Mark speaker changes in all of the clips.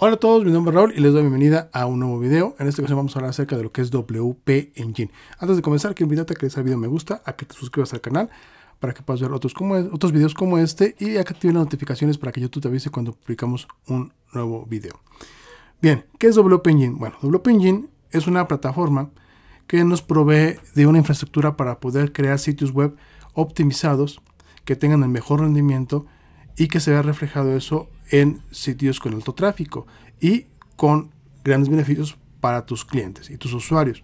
Speaker 1: Hola a todos, mi nombre es Raúl y les doy bienvenida a un nuevo video. En este ocasión vamos a hablar acerca de lo que es WP Engine. Antes de comenzar, quiero invitarte a que des al video me gusta, a que te suscribas al canal para que puedas ver otros, como otros videos como este y a que activen las notificaciones para que YouTube te avise cuando publicamos un nuevo video. Bien, ¿qué es WP Engine? Bueno, WP Engine es una plataforma que nos provee de una infraestructura para poder crear sitios web optimizados que tengan el mejor rendimiento y que se vea reflejado eso en sitios con alto tráfico y con grandes beneficios para tus clientes y tus usuarios.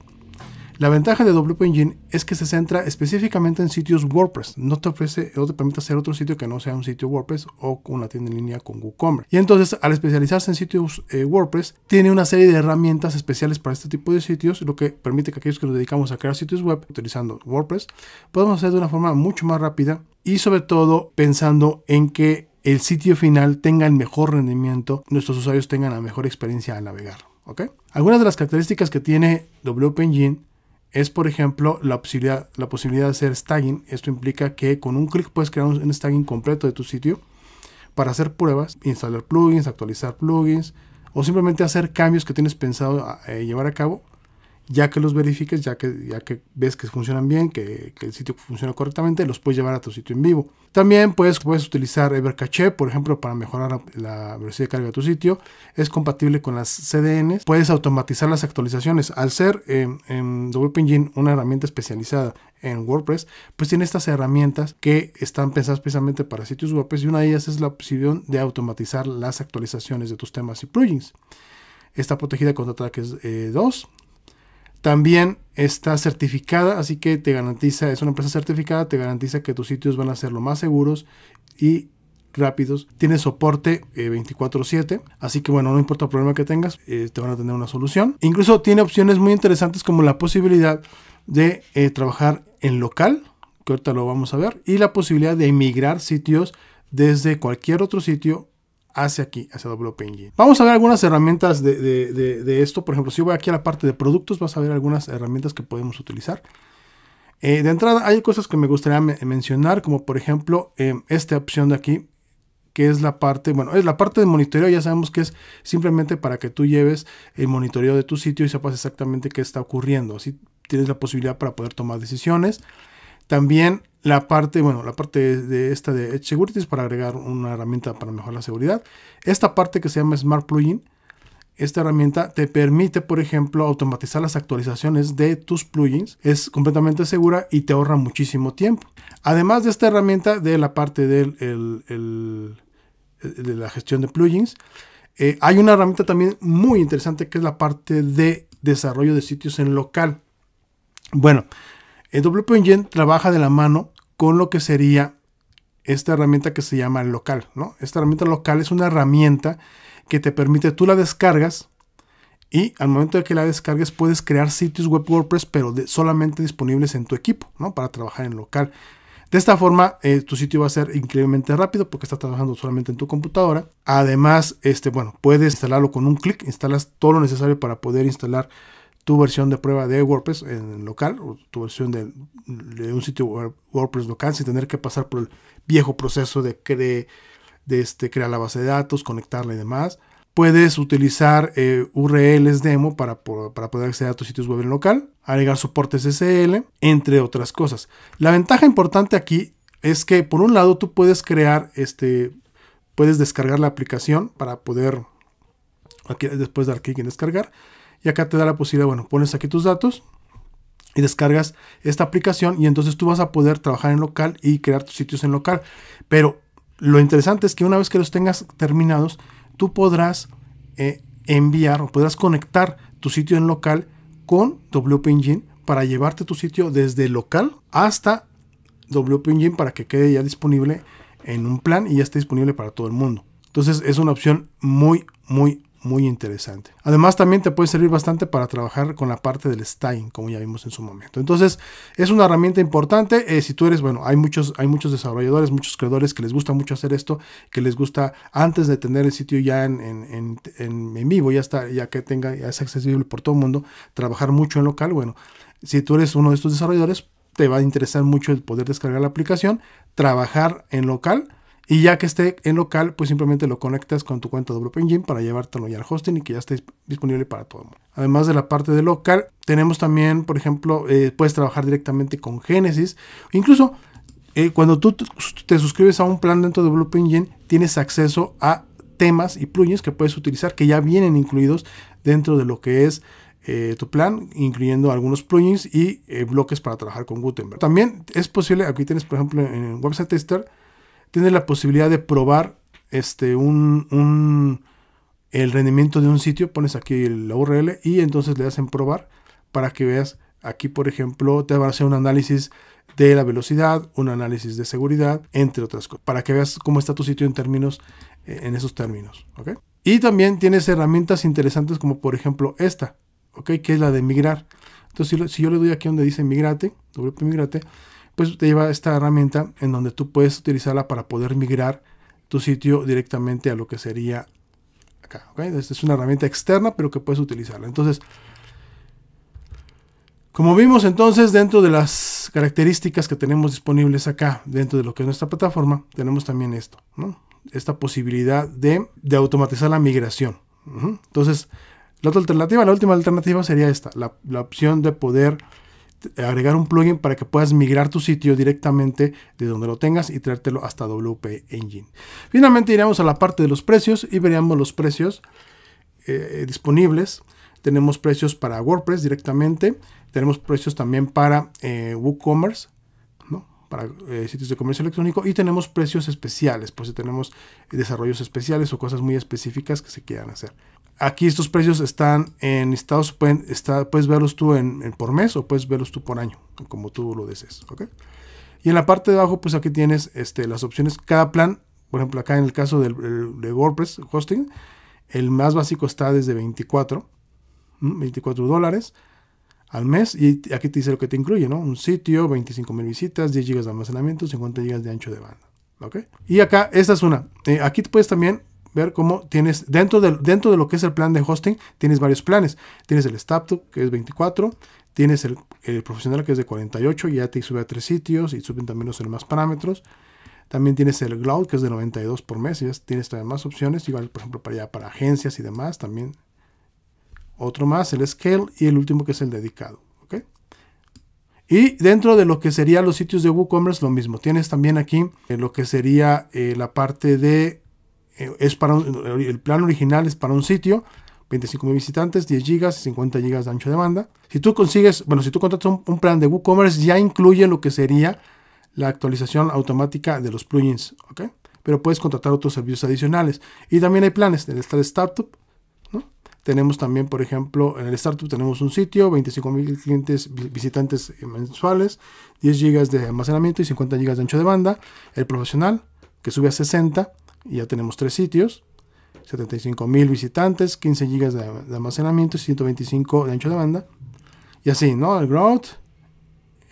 Speaker 1: La ventaja de WP Engine es que se centra específicamente en sitios WordPress. No te ofrece o te permite hacer otro sitio que no sea un sitio WordPress o una tienda en línea con WooCommerce. Y entonces, al especializarse en sitios eh, WordPress, tiene una serie de herramientas especiales para este tipo de sitios, lo que permite que aquellos que nos dedicamos a crear sitios web utilizando WordPress, podamos hacer de una forma mucho más rápida y sobre todo pensando en que el sitio final tenga el mejor rendimiento, nuestros usuarios tengan la mejor experiencia al navegar. ¿okay? Algunas de las características que tiene WP Engine es, por ejemplo, la posibilidad, de hacer stagging. Esto implica que con un clic puedes crear un stagging completo de tu sitio para hacer pruebas, instalar plugins, actualizar plugins o simplemente hacer cambios que tienes pensado eh, llevar a cabo ya que los verifiques, ya que, ya que ves que funcionan bien, que, el sitio funciona correctamente, los puedes llevar a tu sitio en vivo. También puedes, puedes utilizar EverCache por ejemplo, para mejorar la velocidad de carga de tu sitio. Es compatible con las CDNs. Puedes automatizar las actualizaciones. Al ser en WP Engine una herramienta especializada en WordPress, pues tiene estas herramientas que están pensadas precisamente para sitios WordPress y una de ellas es la opción de automatizar las actualizaciones de tus temas y plugins está protegida contra ataques 2, eh, también está certificada, así que te garantiza, es una empresa certificada, te garantiza que tus sitios van a ser lo más seguros y rápidos. Tiene soporte 24/7, eh, así que bueno, no importa el problema que tengas, eh, te van a tener una solución. Incluso tiene opciones muy interesantes como la posibilidad de eh, trabajar en local, que ahorita lo vamos a ver, y la posibilidad de emigrar sitios desde cualquier otro sitio hacia aquí, hacia WP Vamos a ver algunas herramientas de, esto. Por ejemplo, si voy aquí a la parte de productos, vas a ver algunas herramientas que podemos utilizar. Eh, de entrada, hay cosas que me gustaría mencionar, como por ejemplo eh, esta opción de aquí, que es la parte, bueno, es la parte de monitoreo, ya sabemos que es simplemente para que tú lleves el monitoreo de tu sitio y sepas exactamente qué está ocurriendo. Así tienes la posibilidad para poder tomar decisiones. También la parte, bueno, la parte de esta de Edge para agregar una herramienta para mejorar la seguridad. Esta parte que se llama Smart Plugin, esta herramienta te permite, por ejemplo, automatizar las actualizaciones de tus plugins. Es completamente segura y te ahorra muchísimo tiempo. Además de esta herramienta de la parte del, de la gestión de plugins, eh, hay una herramienta también muy interesante que es la parte de desarrollo de sitios en local. Bueno, el WP Engine trabaja de la mano con lo que sería esta herramienta que se llama el local. ¿no? Esta herramienta local es una herramienta que te permite, tú la descargas y al momento de que la descargues puedes crear sitios web WordPress, pero solamente disponibles en tu equipo, ¿no? Para trabajar en local. De esta forma, eh, tu sitio va a ser increíblemente rápido porque está trabajando solamente en tu computadora. Además, este, bueno, puedes instalarlo con un clic, instalas todo lo necesario para poder instalar tu versión de prueba de WordPress en local o tu versión de, un sitio WordPress local sin tener que pasar por el viejo proceso de, este, crear la base de datos, conectarla y demás. Puedes utilizar eh, URLs demo para, poder acceder a tus sitios web en local, agregar soportes SSL, entre otras cosas. La ventaja importante aquí es que por un lado tú puedes crear, este, puedes descargar la aplicación para poder, aquí, después dar clic en descargar, y acá te da la posibilidad, bueno, pones aquí tus datos y descargas esta aplicación y entonces tú vas a poder trabajar en local y crear tus sitios en local. Pero lo interesante es que una vez que los tengas terminados, tú podrás eh, enviar o podrás conectar tu sitio en local con WP Engine para llevarte tu sitio desde local hasta WP Engine para que quede ya disponible en un plan y ya esté disponible para todo el mundo. Entonces es una opción muy, muy muy interesante. Además también te puede servir bastante para trabajar con la parte del Stein, como ya vimos en su momento. Entonces es una herramienta importante. Eh, si tú eres, bueno, hay muchos, hay muchos desarrolladores, muchos creadores que les gusta mucho hacer esto, que les gusta antes de tener el sitio ya en, vivo, ya está, ya que tenga, ya es accesible por todo el mundo, trabajar mucho en local. Bueno, si tú eres uno de estos desarrolladores, te va a interesar mucho el poder descargar la aplicación, trabajar en local y ya que esté en local, pues simplemente lo conectas con tu cuenta de WP para llevártelo ya al hosting y que ya esté disponible para todo mundo. Además de la parte de local, tenemos también, por ejemplo, eh, puedes trabajar directamente con Genesis. Incluso eh, cuando tú te suscribes a un plan dentro de WP Engine, tienes acceso a temas y plugins que puedes utilizar que ya vienen incluidos dentro de lo que es eh, tu plan, incluyendo algunos plugins y bloques para trabajar con Gutenberg. También es posible, aquí tienes por ejemplo en Website Tester, tienes la posibilidad de probar este, un, un, el rendimiento de un sitio, pones aquí la URL y entonces le hacen probar para que veas aquí, por ejemplo, te va a hacer un análisis de la velocidad, un análisis de seguridad, entre otras cosas, para que veas cómo está tu sitio en términos, eh, en esos términos, Y también tienes herramientas interesantes como por ejemplo esta, Que es la de migrar. Entonces, si, yo le doy aquí donde dice migrate, doble migrate, pues te lleva esta herramienta en donde tú puedes utilizarla para poder migrar tu sitio directamente a lo que sería acá. Esta es una herramienta externa, pero que puedes utilizarla. Entonces, como vimos entonces, dentro de las características que tenemos disponibles acá, dentro de lo que es nuestra plataforma, tenemos también esto, ¿no? esta posibilidad de, automatizar la migración. Entonces, la otra alternativa, la última alternativa sería esta, la opción de poder agregar un plugin para que puedas migrar tu sitio directamente de donde lo tengas y traértelo hasta WP Engine. Finalmente iremos a la parte de los precios y veríamos los precios eh, eh, disponibles. Tenemos precios para WordPress directamente, tenemos precios también para eh, WooCommerce, para sitios de comercio electrónico y tenemos precios especiales, pues si tenemos desarrollos especiales o cosas muy específicas que se quieran hacer. Aquí estos precios están en estados... puedes verlos tú en, por mes o puedes verlos tú por año, como tú lo desees. Y en la parte de abajo, pues aquí tienes este, las opciones. Cada plan, por ejemplo, acá en el caso de WordPress Hosting, el más básico está desde 24, 24 dólares al mes. Y aquí te dice lo que te incluye, ¿no? Un sitio, 25 mil visitas, 10 GB de almacenamiento, 50 GB de ancho de banda. ¿Ok? Y acá, esta es una. Aquí eh, aquí puedes también ver cómo tienes dentro de, dentro de lo que es el plan de hosting, tienes varios planes. Tienes el Startup, que es 24, tienes el, profesional que es de 48, ya te sube a tres sitios y suben también los demás parámetros. También tienes el cloud que es de 92 por mes y ya tienes también más opciones, igual por ejemplo para, para agencias y demás también. Otro más, el scale y el último que es el dedicado. Y dentro de lo que serían los sitios de WooCommerce, lo mismo. Tienes también aquí eh, lo que sería eh, la parte de eh, es para el plan original es para un sitio, 25.000 visitantes, 10 GB, 50 GB de ancho de banda. Si tú consigues, bueno, si tú contratas un, plan de WooCommerce, ya incluye lo que sería la actualización automática de los plugins, ¿ok? Pero puedes contratar otros servicios adicionales. Y también hay planes, en el Startup, Tenemos también, por ejemplo, en el Startup tenemos un sitio, 25.000 clientes visitantes eh, mensuales, 10 GB de almacenamiento y 50 GB de ancho de banda. El profesional, que sube a 60 y ya tenemos tres sitios, 75 mil visitantes, 15 GB de, almacenamiento y 125 de ancho de banda. Y así, ¿no? El growth,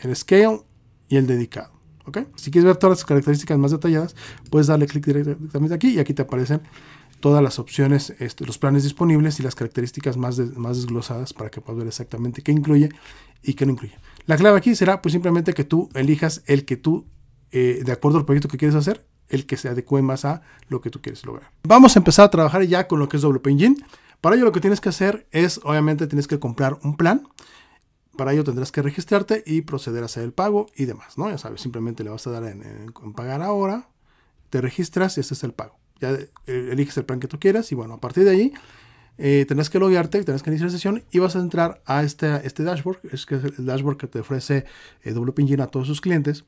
Speaker 1: el scale y el dedicado. ¿ok? Si quieres ver todas las características más detalladas, puedes darle clic directamente aquí y aquí te aparecen todas las opciones, este, los planes disponibles y las características más, más desglosadas para que puedas ver exactamente qué incluye y qué no incluye. La clave aquí será pues simplemente que tú elijas el que tú, eh, de acuerdo al proyecto que quieres hacer, el que se adecue más a lo que tú quieres lograr. Vamos a empezar a trabajar ya con lo que es WP Engine. Para ello lo que tienes que hacer es, obviamente, tienes que comprar un plan. Para ello tendrás que registrarte y proceder a hacer el pago y demás, ¿no? Ya sabes, simplemente le vas a dar en, pagar ahora, te registras y este es el pago. Ya eh, eliges el plan que tú quieras y bueno, a partir de ahí eh, tendrás que loguearte, tendrás que iniciar sesión y vas a entrar a este, este dashboard, es que es el dashboard que te ofrece eh, WP a todos sus clientes.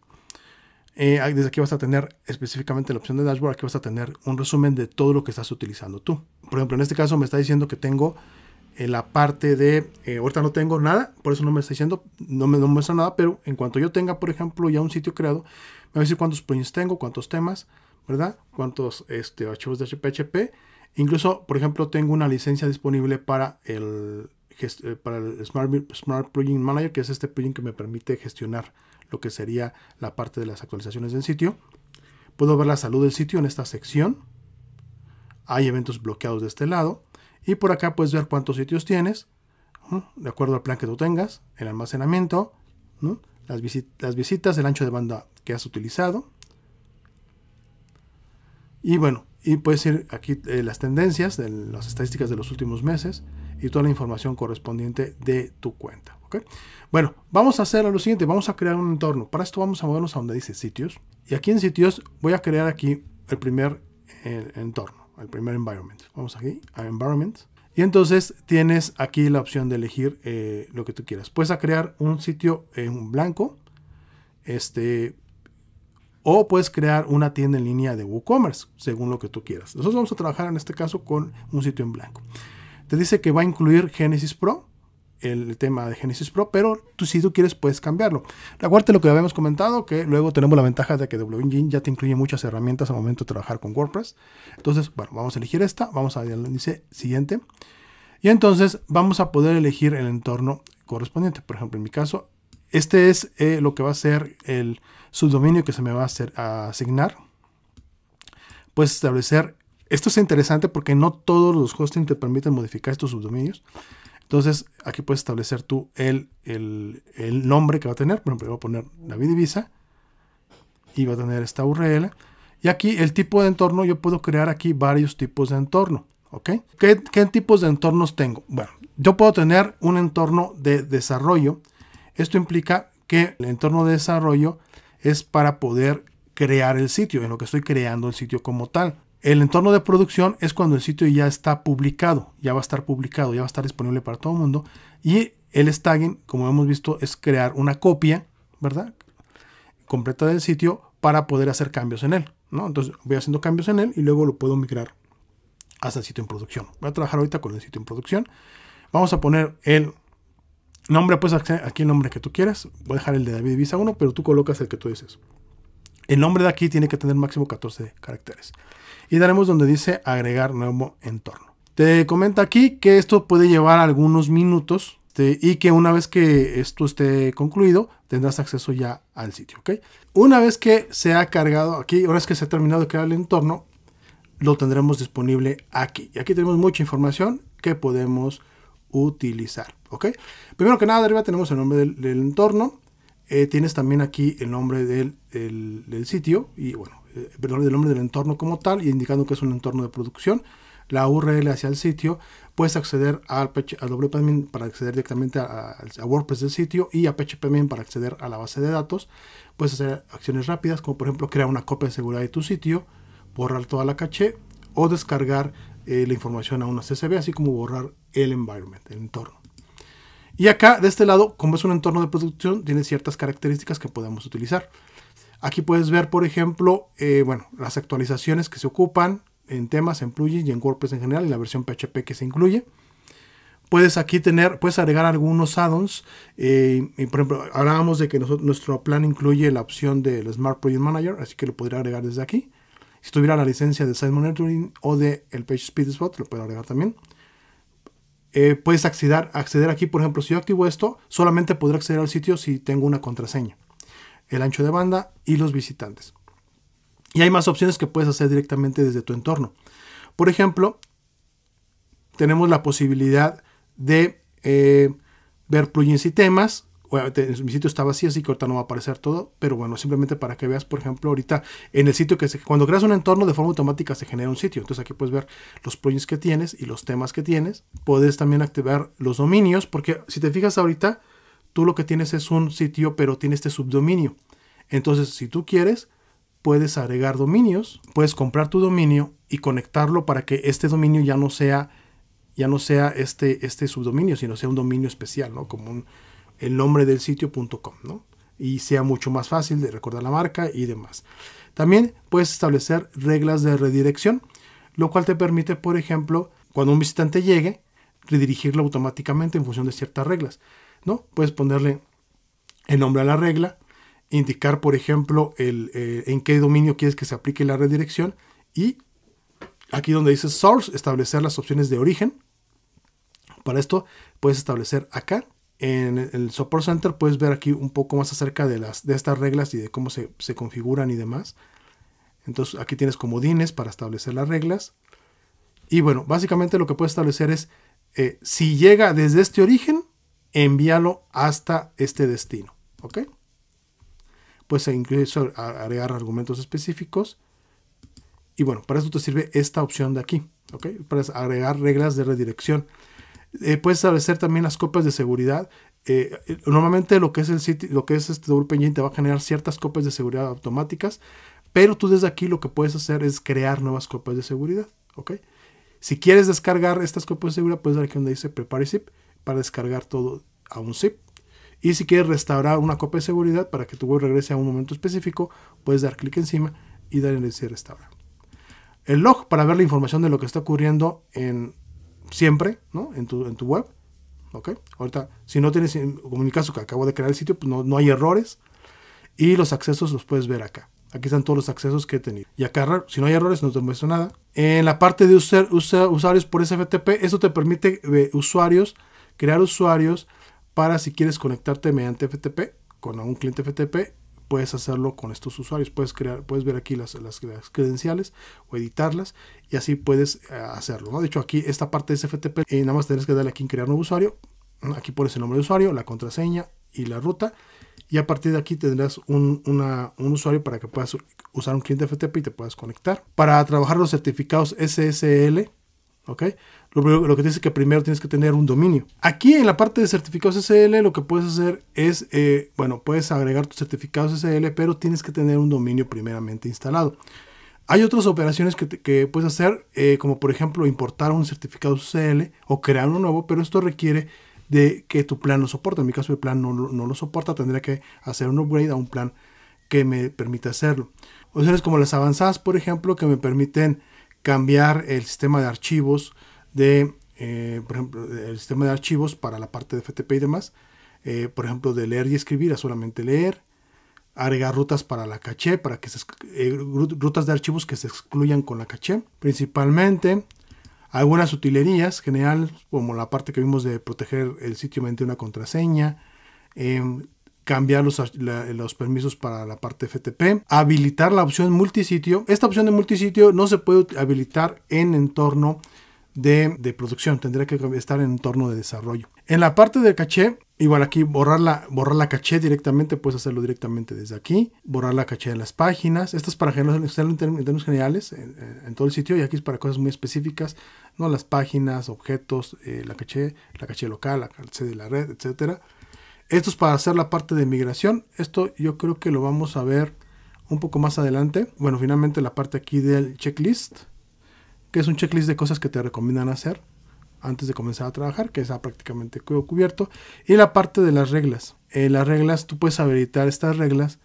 Speaker 1: Eh, ah, desde aquí vas a tener específicamente la opción de dashboard, aquí vas a tener un resumen de todo lo que estás utilizando tú. Por ejemplo, en este caso me está diciendo que tengo eh, la parte de, eh, ahorita no tengo nada, por eso no me está diciendo, no me, no muestra nada, pero en cuanto yo tenga, por ejemplo, ya un sitio creado, me va a decir cuántos plugins tengo, cuántos temas, ¿verdad? Cuántos este, archivos de PHP. Incluso, por ejemplo, tengo una licencia disponible para el, para el Smart, Smart Plugin Manager, que es este plugin que me permite gestionar lo que sería la parte de las actualizaciones del sitio. Puedo ver la salud del sitio en esta sección. Hay eventos bloqueados de este lado. Y por acá puedes ver cuántos sitios tienes, de acuerdo al plan que tú tengas, el almacenamiento, las, visitas, el ancho de banda que has utilizado. Y bueno, y puedes ir aquí eh, las tendencias, de las estadísticas de los últimos meses, y toda la información correspondiente de tu cuenta. Bueno, vamos a hacer lo siguiente, vamos a crear un entorno. Para esto vamos a movernos a donde dice sitios. Y aquí en sitios voy a crear aquí el primer entorno, el primer environment. Vamos aquí a environment. Y entonces tienes aquí la opción de elegir eh, lo que tú quieras. Puedes crear un sitio en blanco. Este, o puedes crear una tienda en línea de WooCommerce, según lo que tú quieras. Nosotros vamos a trabajar en este caso con un sitio en blanco. Te dice que va a incluir Genesis Pro, el tema de Genesis Pro, pero tú si tú quieres puedes cambiarlo. Recuerda lo que habíamos comentado, que luego tenemos la ventaja de que WEngine ya te incluye muchas herramientas al momento de trabajar con WordPress. Entonces, bueno, vamos a elegir esta, vamos a índice siguiente. Y entonces vamos a poder elegir el entorno correspondiente. Por ejemplo, en mi caso, este es eh, lo que va a ser el subdominio que se me va a, a asignar. Puedes establecer esto es interesante porque no todos los hosting te permiten modificar estos subdominios. Entonces, aquí puedes establecer tú el, el, nombre que va a tener. Por ejemplo, voy a poner David Ibiza y va a tener esta URL. Y aquí el tipo de entorno, yo puedo crear aquí varios tipos de entorno. qué tipos de entornos tengo? Bueno, yo puedo tener un entorno de desarrollo. Esto implica que el entorno de desarrollo es para poder crear el sitio, en lo que estoy creando el sitio como tal. El entorno de producción es cuando el sitio ya está publicado, ya va a estar publicado, ya va a estar disponible para todo el mundo. Y el staging, como hemos visto, es crear una copia, ¿verdad? Completa del sitio para poder hacer cambios en él, ¿no? Entonces voy haciendo cambios en él y luego lo puedo migrar hasta el sitio en producción. Voy a trabajar ahorita con el sitio en producción. Vamos a poner el nombre, pues aquí el nombre que tú quieras. Voy a dejar el de David Visa 1, pero tú colocas el que tú dices. El nombre de aquí tiene que tener máximo 14 caracteres y daremos donde dice agregar nuevo entorno. Te comenta aquí que esto puede llevar algunos minutos y que una vez que esto esté concluido tendrás acceso ya al sitio. ¿ok? Una vez que se ha cargado aquí, una vez que se ha terminado de crear el entorno, lo tendremos disponible aquí. Y aquí tenemos mucha información que podemos utilizar. ¿ok? Primero que nada, arriba tenemos el nombre del entorno. Eh, tienes también aquí el nombre del, sitio y bueno, eh, perdón, el nombre del entorno como tal y indicando que es un entorno de producción. La URL hacia el sitio, puedes acceder al, al para acceder directamente a, WordPress del sitio y a PHPMIN para acceder a la base de datos. Puedes hacer acciones rápidas como por ejemplo crear una copia de seguridad de tu sitio, borrar toda la caché o descargar eh, la información a una CSV, así como borrar el environment, el entorno. Y acá, de este lado, como es un entorno de producción, tiene ciertas características que podemos utilizar. Aquí puedes ver, por ejemplo, eh, bueno, las actualizaciones que se ocupan en temas, en plugins y en WordPress en general, y la versión PHP que se incluye. Puedes aquí tener, puedes agregar algunos add-ons. Eh, por ejemplo, hablábamos de que nuestro plan incluye la opción del Smart Project Manager, así que lo podría agregar desde aquí. Si tuviera la licencia de Site Monitoring o de el Page Speed Spot, lo puedo agregar también. Eh, puedes acceder, acceder aquí, por ejemplo, si yo activo esto, solamente podré acceder al sitio si tengo una contraseña, el ancho de banda y los visitantes. Y hay más opciones que puedes hacer directamente desde tu entorno. Por ejemplo, tenemos la posibilidad de eh, ver plugins y temas, mi sitio estaba así, así que ahorita no va a aparecer todo, pero bueno, simplemente para que veas, por ejemplo, ahorita en el sitio que cuando creas un entorno de forma automática se genera un sitio, entonces aquí puedes ver los plugins que tienes y los temas que tienes, puedes también activar los dominios, porque si te fijas ahorita, tú lo que tienes es un sitio, pero tiene este subdominio, entonces si tú quieres, puedes agregar dominios, puedes comprar tu dominio y conectarlo para que este dominio ya no sea ya no sea este, este subdominio, sino sea un dominio especial, ¿no? Como un, el nombre del sitio.com, ¿no? Y sea mucho más fácil de recordar la marca y demás. También puedes establecer reglas de redirección, lo cual te permite, por ejemplo, cuando un visitante llegue, redirigirlo automáticamente en función de ciertas reglas, ¿no? Puedes ponerle el nombre a la regla, indicar, por ejemplo, el, eh, en qué dominio quieres que se aplique la redirección y aquí donde dice source, establecer las opciones de origen. Para esto puedes establecer acá en el Support Center puedes ver aquí un poco más acerca de, las, de estas reglas y de cómo se, configuran y demás. Entonces aquí tienes comodines para establecer las reglas. Y bueno, básicamente lo que puedes establecer es eh, si llega desde este origen, envíalo hasta este destino. ¿Ok? Puedes incluso agregar argumentos específicos. Y bueno, para eso te sirve esta opción de aquí. ¿Ok? Para agregar reglas de redirección. Eh, puedes establecer también las copias de seguridad. Eh, eh, normalmente lo que es el sitio, lo que es este WP te va a generar ciertas copias de seguridad automáticas, pero tú desde aquí lo que puedes hacer es crear nuevas copias de seguridad, Si quieres descargar estas copias de seguridad, puedes dar aquí donde dice Prepare Zip para descargar todo a un zip. Y si quieres restaurar una copia de seguridad para que tu web regrese a un momento específico, puedes dar clic encima y dar en decir restaurar. El log para ver la información de lo que está ocurriendo en, siempre, ¿no? En tu, en tu web. ¿Ok? Ahorita, si no tienes, como en mi caso que acabo de crear el sitio, pues no, hay errores. Y los accesos los puedes ver acá. Aquí están todos los accesos que he tenido. Y acá, si no hay errores, no te muestro nada. En la parte de usar, usuarios por SFTP, eso te permite eh, usuarios, crear usuarios para si quieres conectarte mediante FTP con un cliente FTP puedes hacerlo con estos usuarios. Puedes crear, puedes ver aquí las, las, credenciales o editarlas y así puedes eh, hacerlo. De hecho, aquí esta parte es FTP y nada más tienes que darle aquí en crear nuevo usuario. Aquí pones el nombre de usuario, la contraseña y la ruta. Y a partir de aquí tendrás un, un usuario para que puedas usar un cliente FTP y te puedas conectar. Para trabajar los certificados SSL, lo, que dice que primero tienes que tener un dominio. Aquí en la parte de certificados SL lo que puedes hacer es, eh, bueno, puedes agregar tus certificados SL, pero tienes que tener un dominio primeramente instalado. Hay otras operaciones que, puedes hacer, eh, como por ejemplo importar un certificado SSL o crear uno nuevo, pero esto requiere de que tu plan lo soporte. En mi caso el plan no, lo soporta, tendría que hacer un upgrade a un plan que me permita hacerlo. Opciones como las avanzadas, por ejemplo, que me permiten cambiar el sistema de archivos de, eh, por ejemplo, el sistema de archivos para la parte de FTP y demás, eh, por ejemplo, de leer y escribir a solamente leer, agregar rutas para la caché, para que se, eh, rutas de archivos que se excluyan con la caché, principalmente algunas utilerías general, como la parte que vimos de proteger el sitio mediante una contraseña, em, cambiar los, permisos para la parte FTP, habilitar la opción multisitio. Esta opción de multisitio no se puede habilitar en entorno de, de producción, tendría que estar en entorno de desarrollo. En la parte del caché, igual aquí borrar la, borrar la caché directamente, puedes hacerlo directamente desde aquí, borrar la caché de las páginas. Esto es para generar en términos generales, en, todo el sitio, y aquí es para cosas muy específicas, no las páginas, objetos, eh, la caché, la caché local, la caché de la red, etcétera. Esto es para hacer la parte de migración. Esto yo creo que lo vamos a ver un poco más adelante. Bueno, finalmente la parte aquí del checklist, que es un checklist de cosas que te recomiendan hacer antes de comenzar a trabajar, que está prácticamente cubierto. Y la parte de las reglas. Eh, las reglas, tú puedes habilitar estas reglas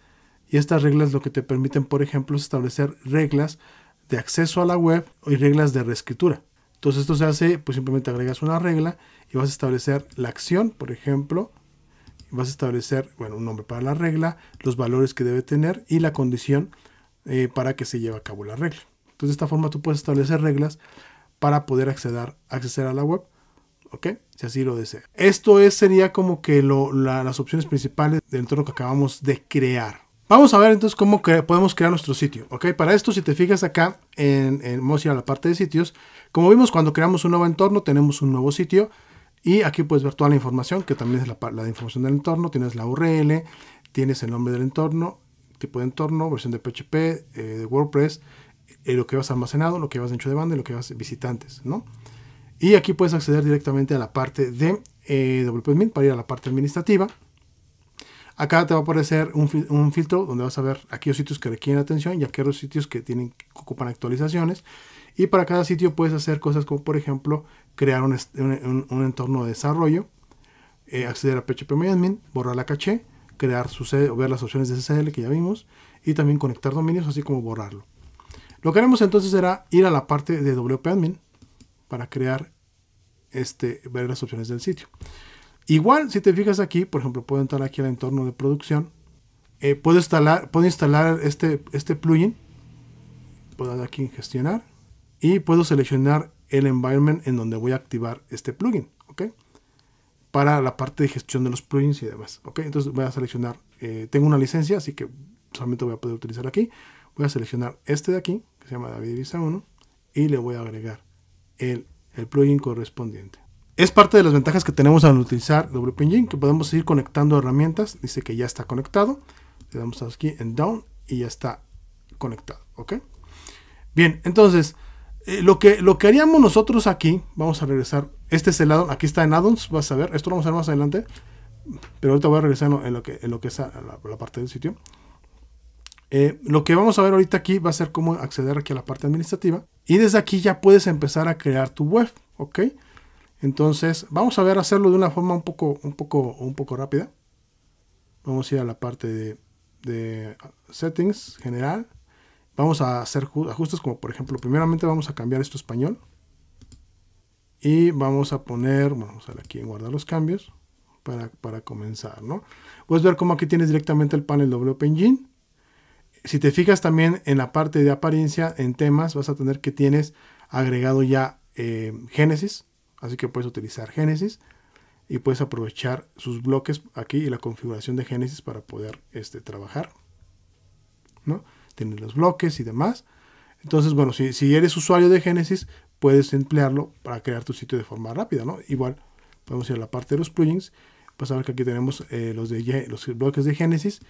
Speaker 1: y estas reglas lo que te permiten, por ejemplo, es establecer reglas de acceso a la web y reglas de reescritura. Entonces esto se hace, pues simplemente agregas una regla y vas a establecer la acción, por ejemplo, vas a establecer, bueno, un nombre para la regla, los valores que debe tener y la condición eh, para que se lleve a cabo la regla. Entonces, de esta forma tú puedes establecer reglas para poder acceder, acceder a la web, ¿ok? Si así lo deseas. Esto es, sería como que las opciones principales del entorno que acabamos de crear. Vamos a ver entonces cómo podemos crear nuestro sitio, ¿ok? Para esto, si te fijas acá, en, en vamos a ir a la parte de sitios. Como vimos, cuando creamos un nuevo entorno, tenemos un nuevo sitio y aquí puedes ver toda la información, que también es la, información del entorno, tienes la URL, tienes el nombre del entorno, tipo de entorno, versión de PHP, eh, de WordPress, eh, lo que vas almacenado, lo que vas dentro de banda y lo que vas visitantes, ¿no? Y aquí puedes acceder directamente a la parte de eh, para ir a la parte administrativa. Acá te va a aparecer un, filtro donde vas a ver aquellos sitios que requieren atención y aquellos sitios que, tienen, que ocupan actualizaciones. Y para cada sitio puedes hacer cosas como, por ejemplo, crear un, entorno de desarrollo, eh, acceder a phpMyAdmin, Admin, borrar la caché, crear o ver las opciones de SSL que ya vimos, y también conectar dominios, así como borrarlo. Lo que haremos entonces será ir a la parte de WP Admin para crear, este, ver las opciones del sitio. Igual, si te fijas aquí, por ejemplo, puedo entrar aquí al entorno de producción, eh, puedo instalar, puedo instalar este, este plugin, puedo dar aquí en gestionar, y puedo seleccionar el environment en donde voy a activar este plugin, ¿ok? Para la parte de gestión de los plugins y demás, ¿ok? Entonces voy a seleccionar, eh, tengo una licencia, así que solamente voy a poder utilizar aquí. Voy a seleccionar este de aquí, que se llama David visa 1, y le voy a agregar el, plugin correspondiente. Es parte de las ventajas que tenemos al utilizar WP Engine, que podemos ir conectando herramientas. Dice que ya está conectado. Le damos aquí en Down y ya está conectado, ¿ok? Bien, entonces... Eh, lo, que, lo haríamos nosotros aquí, vamos a regresar, este es el addon, aquí está en addons, vas a ver, esto lo vamos a ver más adelante, pero ahorita voy a regresar en lo, que, en lo que es la, parte del sitio. Eh, lo que vamos a ver ahorita aquí va a ser cómo acceder aquí a la parte administrativa y desde aquí ya puedes empezar a crear tu web, ¿ok? Entonces vamos a ver hacerlo de una forma un poco, un poco, un poco rápida. Vamos a ir a la parte de settings general Vamos a hacer ajustes como por ejemplo, primeramente vamos a cambiar esto a español. Y vamos a poner, vamos a ver aquí en guardar los cambios para, comenzar, ¿no? Puedes ver cómo aquí tienes directamente el panel Engine. Si te fijas también en la parte de apariencia, en temas, vas a tener que tienes agregado ya eh, Génesis, Así que puedes utilizar Génesis y puedes aprovechar sus bloques aquí y la configuración de Génesis para poder este, trabajar. ¿no? Tener los bloques y demás. Entonces, bueno, si, eres usuario de Genesis, puedes emplearlo para crear tu sitio de forma rápida, ¿no? Igual, podemos ir a la parte de los plugins. Pues, a ver que aquí tenemos eh, los, de, los bloques de Genesis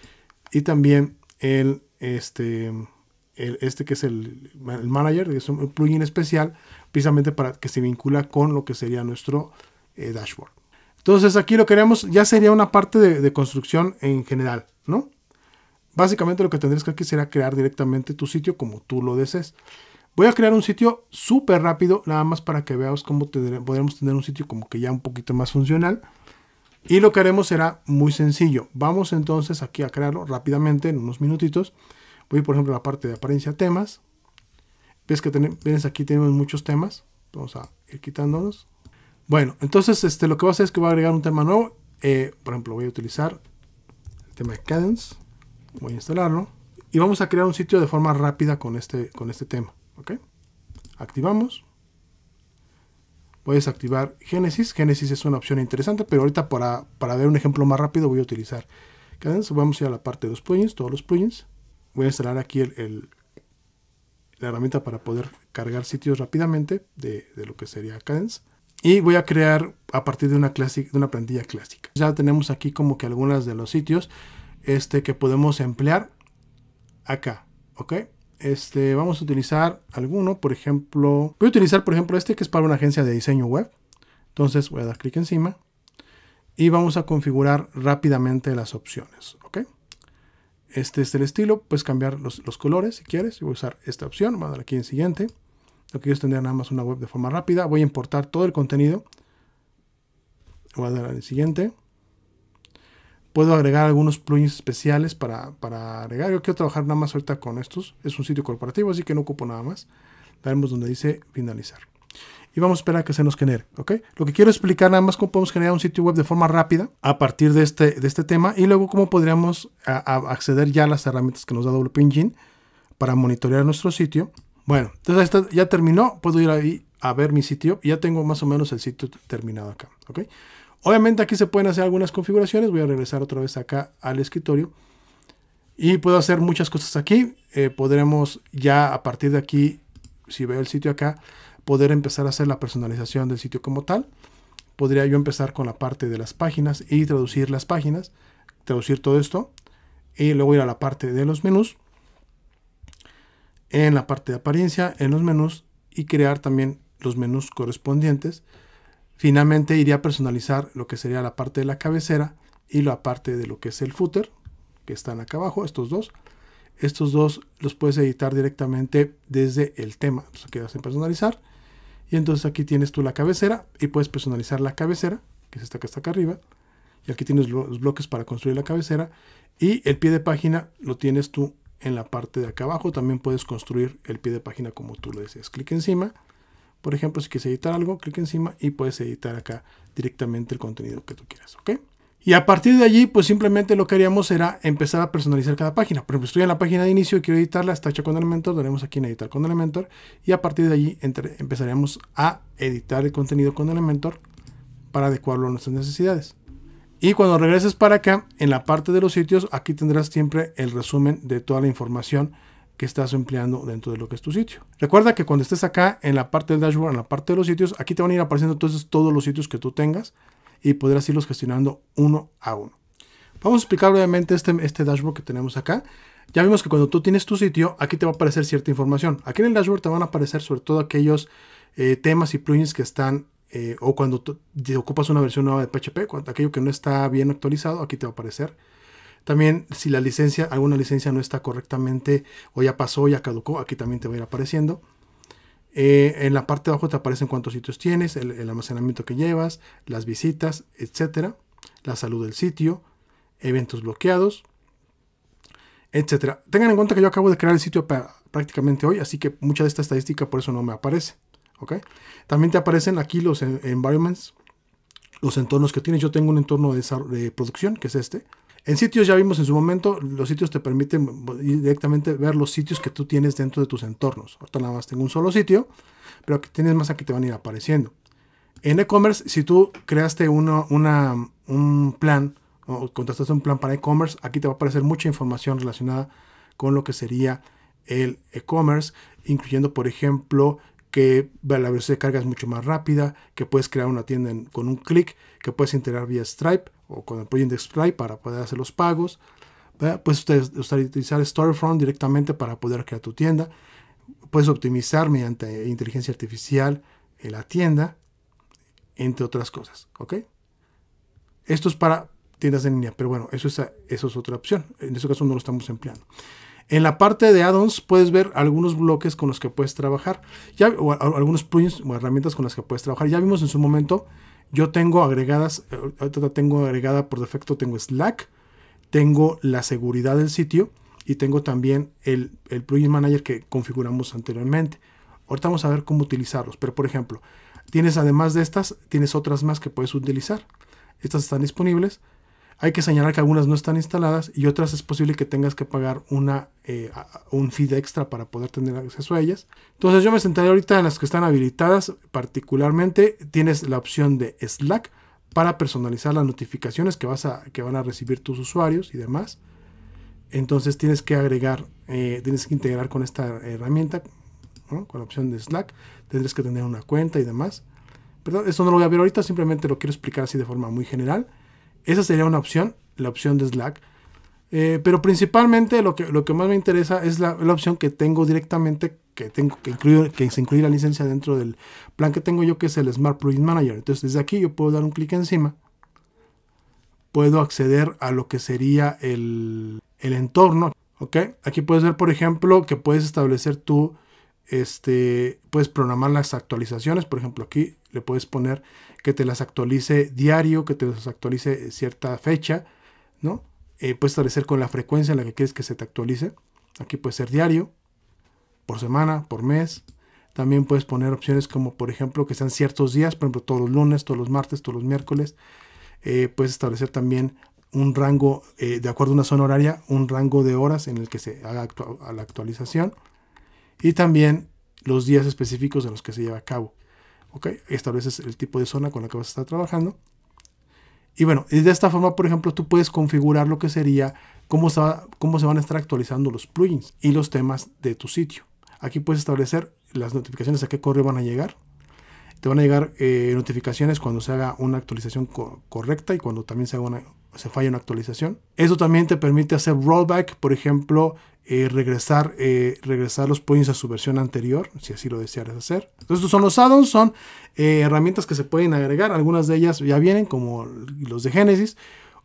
Speaker 1: y también el, este, este que es el, manager, que es un plugin especial precisamente para que se vincula con lo que sería nuestro eh, dashboard. Entonces aquí lo queremos, ya sería una parte de, de construcción en general, ¿no? Básicamente lo que tendrías que hacer será crear directamente tu sitio como tú lo desees. Voy a crear un sitio súper rápido, nada más para que veas cómo podremos tener un sitio como que ya un poquito más funcional. Y lo que haremos será muy sencillo. Vamos entonces aquí a crearlo rápidamente en unos minutitos. Voy por ejemplo a la parte de apariencia temas. Ves que aquí tenemos muchos temas. Vamos a ir quitándolos. Bueno, entonces este, lo que voy a hacer es que voy a agregar un tema nuevo. Eh, por ejemplo, voy a utilizar el tema de Cadence. Voy a instalarlo. Y vamos a crear un sitio de forma rápida con este, con este tema. Activamos. Voy a desactivar Genesis. Genesis es una opción interesante, pero ahorita para, ver un ejemplo más rápido voy a utilizar Cadence. Vamos a ir a la parte de los plugins, todos los plugins. Voy a instalar aquí el, la herramienta para poder cargar sitios rápidamente de, lo que sería Cadence. Y voy a crear a partir de una, de una plantilla clásica. Ya tenemos aquí como que algunas de los sitios este, que podemos emplear acá, ¿ok? Este, vamos a utilizar alguno, por ejemplo, voy a utilizar por ejemplo este que es para una agencia de diseño web. Entonces voy a dar clic encima y vamos a configurar rápidamente las opciones, ¿ok? Este es el estilo, puedes cambiar los, colores si quieres. voy a usar esta opción, voy a dar aquí en siguiente. Lo que yo tendría nada más una web de forma rápida. Voy a importar todo el contenido. Voy a dar en siguiente. Puedo agregar algunos plugins especiales para, para agregar. Yo quiero trabajar nada más ahorita con estos. Es un sitio corporativo, así que no ocupo nada más. Daremos donde dice finalizar. Y vamos a esperar a que se nos genere, ¿ok? Lo que quiero explicar nada más cómo podemos generar un sitio web de forma rápida a partir de este, de este tema y luego cómo podríamos acceder ya a las herramientas que nos da WP Engine para monitorear nuestro sitio. Bueno, entonces ya terminó. Puedo ir ahí a ver mi sitio. Y ya tengo más o menos el sitio terminado acá, ¿ok? Obviamente aquí se pueden hacer algunas configuraciones. Voy a regresar otra vez acá al escritorio. Y puedo hacer muchas cosas aquí. Eh, podremos ya a partir de aquí, si veo el sitio acá, poder empezar a hacer la personalización del sitio como tal. Podría yo empezar con la parte de las páginas y traducir las páginas. Traducir todo esto. Y luego ir a la parte de los menús. En la parte de apariencia, en los menús. Y crear también los menús correspondientes Finalmente iría a personalizar lo que sería la parte de la cabecera y la parte de lo que es el footer, que están acá abajo, estos dos. Estos dos los puedes editar directamente desde el tema. Entonces aquí personalizar. Y entonces aquí tienes tú la cabecera y puedes personalizar la cabecera, que es esta que está acá arriba. Y aquí tienes los bloques para construir la cabecera. Y el pie de página lo tienes tú en la parte de acá abajo. También puedes construir el pie de página como tú lo deseas. Clic encima por ejemplo, si quieres editar algo, clic encima y puedes editar acá directamente el contenido que tú quieras, ¿ok? Y a partir de allí, pues simplemente lo que haríamos será empezar a personalizar cada página. Por ejemplo, estoy en la página de inicio y quiero editarla, está hecha con Elementor, daremos aquí en editar con Elementor y a partir de allí empezaremos a editar el contenido con Elementor para adecuarlo a nuestras necesidades. Y cuando regreses para acá, en la parte de los sitios, aquí tendrás siempre el resumen de toda la información que estás empleando dentro de lo que es tu sitio. Recuerda que cuando estés acá en la parte del dashboard, en la parte de los sitios, aquí te van a ir apareciendo todos los sitios que tú tengas y podrás irlos gestionando uno a uno. Vamos a explicar brevemente este, este dashboard que tenemos acá. Ya vimos que cuando tú tienes tu sitio, aquí te va a aparecer cierta información. Aquí en el dashboard te van a aparecer sobre todo aquellos eh, temas y plugins que están eh, o cuando ocupas una versión nueva de PHP, cuando, aquello que no está bien actualizado, aquí te va a aparecer. También si la licencia, alguna licencia no está correctamente o ya pasó, ya caducó, aquí también te va a ir apareciendo. Eh, en la parte de abajo te aparecen cuántos sitios tienes, el, almacenamiento que llevas, las visitas, etcétera, la salud del sitio, eventos bloqueados, etcétera. Tengan en cuenta que yo acabo de crear el sitio prácticamente hoy, así que mucha de esta estadística por eso no me aparece. También te aparecen aquí los environments, los entornos que tienes. Yo tengo un entorno de producción que es este en sitios ya vimos en su momento, los sitios te permiten directamente ver los sitios que tú tienes dentro de tus entornos. Ahorita nada más tengo un solo sitio, pero que tienes más aquí te van a ir apareciendo. En e-commerce, si tú creaste un plan o contrataste un plan para e-commerce, aquí te va a aparecer mucha información relacionada con lo que sería el e-commerce, incluyendo, por ejemplo, que la velocidad de carga es mucho más rápida, que puedes crear una tienda con un clic, que puedes integrar vía Stripe o con el plugin de Stripe para poder hacer los pagos. Puedes pues utilizar Storefront directamente para poder crear tu tienda. Puedes optimizar mediante inteligencia artificial en eh, la tienda, entre otras cosas. ¿ok? Esto es para tiendas en línea, pero bueno, eso es, otra opción. En este caso no lo estamos empleando. En la parte de add-ons puedes ver algunos bloques con los que puedes trabajar, ya, o, algunos plugins o herramientas con las que puedes trabajar. Ya vimos en su momento yo tengo agregadas, eh, ahorita tengo agregada por defecto, tengo Slack, tengo la seguridad del sitio y tengo también el, el plugin manager que configuramos anteriormente. Ahorita vamos a ver cómo utilizarlos, pero por ejemplo, tienes además de estas, tienes otras más que puedes utilizar. Estas están disponibles hay que señalar que algunas no están instaladas y otras es posible que tengas que pagar una, eh, un feed extra para poder tener acceso a ellas. Entonces yo me sentaré ahorita en las que están habilitadas. Particularmente tienes la opción de Slack para personalizar las notificaciones que, vas a, que van a recibir tus usuarios y demás. Entonces tienes que agregar, eh, tienes que integrar con esta herramienta, con la opción de Slack. Tendrás que tener una cuenta y demás. Pero esto no lo voy a ver ahorita, simplemente lo quiero explicar así de forma muy general. Esa sería una opción, la opción de Slack. Eh, pero principalmente lo que, lo que más me interesa es la, opción que tengo directamente, que tengo que incluir, que se la licencia dentro del plan que tengo yo, que es el Smart Project Manager. Entonces desde aquí yo puedo dar un clic encima, puedo acceder a lo que sería el, entorno. ¿ok? Aquí puedes ver, por ejemplo, que puedes establecer tú, este, puedes programar las actualizaciones. Por ejemplo, aquí le puedes poner que te las actualice diario, que te las actualice cierta fecha, ¿no? Eh, puedes establecer con la frecuencia en la que quieres que se te actualice. Aquí puede ser diario, por semana, por mes. También puedes poner opciones como, por ejemplo, que sean ciertos días, por ejemplo, todos los lunes, todos los martes, todos los miércoles. Eh, puedes establecer también un rango, eh, de acuerdo a una zona horaria, un rango de horas en el que se haga la actualización. Y también los días específicos en los que se lleva a cabo. ¿ok? Estableces el tipo de zona con la que vas a estar trabajando. Y bueno, de esta forma, por ejemplo, tú puedes configurar lo que sería cómo se, cómo se van a estar actualizando los plugins y los temas de tu sitio. Aquí puedes establecer las notificaciones a qué correo van a llegar. Te van a llegar eh, notificaciones cuando se haga una actualización correcta y cuando también se haga una se falla una actualización. Eso también te permite hacer rollback, por ejemplo, eh, regresar, eh, regresar los points a su versión anterior, si así lo desearas hacer. Entonces, estos son los addons, son eh, herramientas que se pueden agregar. Algunas de ellas ya vienen, como los de Genesis,